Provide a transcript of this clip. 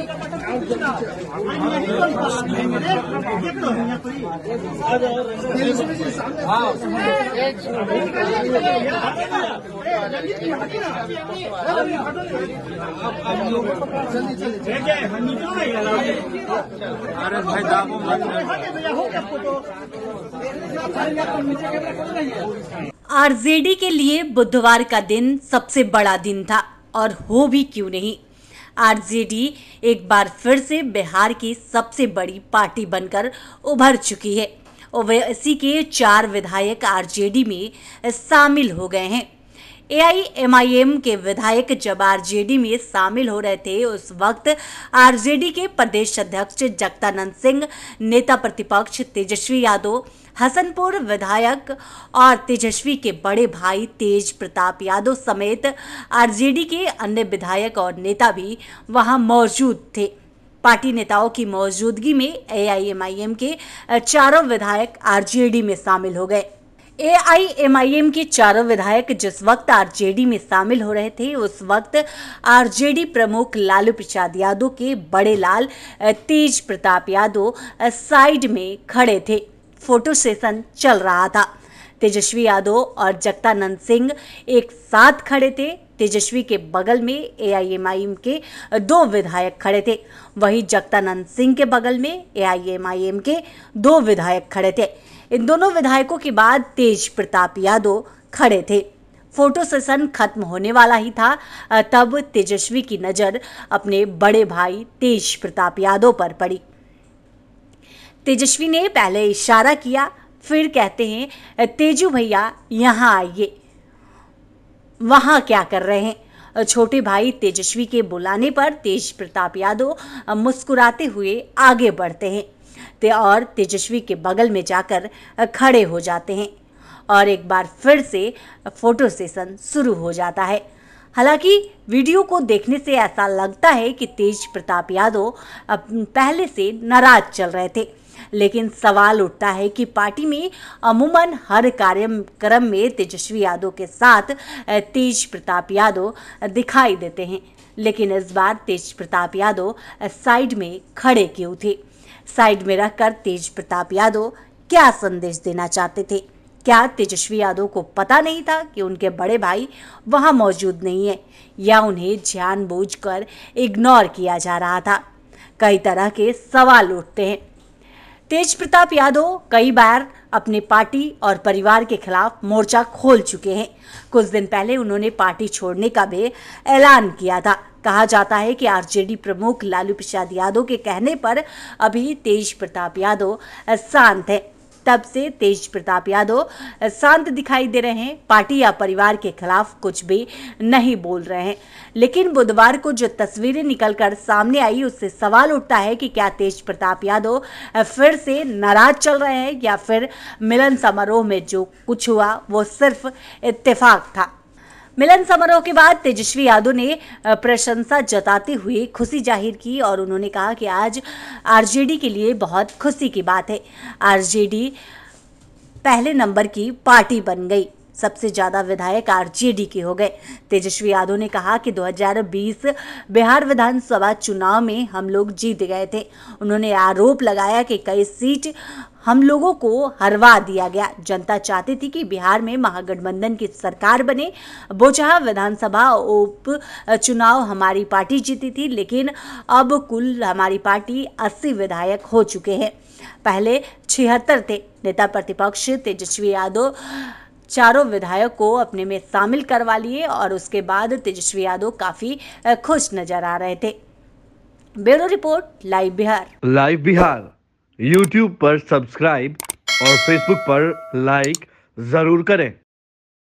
अरे भाई दाबो आरजेडी के लिए बुधवार का दिन सबसे बड़ा दिन था और हो भी क्यों नहीं आरजेडी एक बार फिर से बिहार की सबसे बड़ी पार्टी बनकर उभर चुकी है ओवैसी के चार विधायक आरजेडी में शामिल हो गए हैं एआईएमआईएम के विधायक जब आरजेडी में शामिल हो रहे थे उस वक्त आरजेडी के प्रदेश अध्यक्ष जगतानंद सिंह नेता प्रतिपक्ष तेजस्वी यादव हसनपुर विधायक और तेजस्वी के बड़े भाई तेज प्रताप यादव समेत आरजेडी के अन्य विधायक और नेता भी वहां मौजूद थे पार्टी नेताओं की मौजूदगी में एआईएमआईएम के चारों विधायक आरजेडी में शामिल हो गए एआईएमआईएम के चारों विधायक जिस वक्त आरजेडी में शामिल हो रहे थे उस वक्त आरजेडी प्रमुख लालू प्रसाद यादव के बड़े लाल तेज प्रताप यादव साइड में खड़े थे फोटो सेशन चल रहा था तेजस्वी यादव और जगतानंद सिंह एक साथ खड़े थे तेजस्वी के बगल में एआईएमआईएम के दो विधायक खड़े थे वहीं जगतानंद सिंह के बगल में एआईएमआईएम के दो विधायक खड़े थे इन दोनों विधायकों के बाद तेज प्रताप यादव खड़े थे फोटो सेशन खत्म होने वाला ही था तब तेजस्वी की नज़र अपने बड़े भाई तेज प्रताप यादव पर पड़ी तेजस्वी ने पहले इशारा किया फिर कहते हैं तेजू भैया यहाँ आइए वहाँ क्या कर रहे हैं छोटे भाई तेजस्वी के बुलाने पर तेज प्रताप यादव मुस्कुराते हुए आगे बढ़ते हैं और तेजस्वी के बगल में जाकर खड़े हो जाते हैं और एक बार फिर से फोटो सेशन शुरू हो जाता है हालांकि वीडियो को देखने से ऐसा लगता है कि तेज प्रताप यादव पहले से नाराज चल रहे थे लेकिन सवाल उठता है कि पार्टी में अमूमन हर कार्यक्रम में तेजस्वी यादव के साथ तेज प्रताप यादव दिखाई देते हैं लेकिन इस बार तेज प्रताप यादव साइड में खड़े क्यों थे साइड में रहकर तेज प्रताप यादव क्या संदेश देना चाहते थे क्या तेजस्वी यादव को पता नहीं था कि उनके बड़े भाई वहाँ मौजूद नहीं है या उन्हें जानबूझकर इग्नोर किया जा रहा था कई तरह के सवाल उठते हैं तेज प्रताप यादव कई बार अपने पार्टी और परिवार के खिलाफ मोर्चा खोल चुके हैं कुछ दिन पहले उन्होंने पार्टी छोड़ने का भी ऐलान किया था कहा जाता है कि आरजेडी प्रमुख लालू प्रसाद यादव के कहने पर अभी तेज प्रताप यादव शांत है तब से तेज प्रताप यादव शांत दिखाई दे रहे हैं पार्टी या परिवार के खिलाफ कुछ भी नहीं बोल रहे हैं लेकिन बुधवार को जो तस्वीरें निकलकर सामने आई उससे सवाल उठता है कि क्या तेज प्रताप यादव फिर से नाराज चल रहे हैं या फिर मिलन समारोह में जो कुछ हुआ वो सिर्फ इत्तेफाक था मिलन समारोह के बाद तेजस्वी यादव ने प्रशंसा जताते हुए खुशी जाहिर की और उन्होंने कहा कि आज आरजेडी के लिए बहुत खुशी की बात है आरजेडी पहले नंबर की पार्टी बन गई सबसे ज़्यादा विधायक आरजेडी के हो गए तेजस्वी यादव ने कहा कि 2020 बिहार विधानसभा चुनाव में हम लोग जीत गए थे उन्होंने आरोप लगाया कि कई सीट हम लोगों को हरवा दिया गया जनता चाहती थी कि बिहार में महागठबंधन की सरकार बने बोचहा विधानसभा उप चुनाव हमारी पार्टी जीती थी लेकिन अब कुल हमारी पार्टी 80 विधायक हो चुके हैं पहले छिहत्तर थे नेता प्रतिपक्ष तेजस्वी यादव चारों विधायक को अपने में शामिल करवा लिए और उसके बाद तेजस्वी यादव काफी खुश नजर आ रहे थे bureau report live Bihar live Bihar YouTube पर सब्सक्राइब और फेसबुक पर लाइक जरूर करें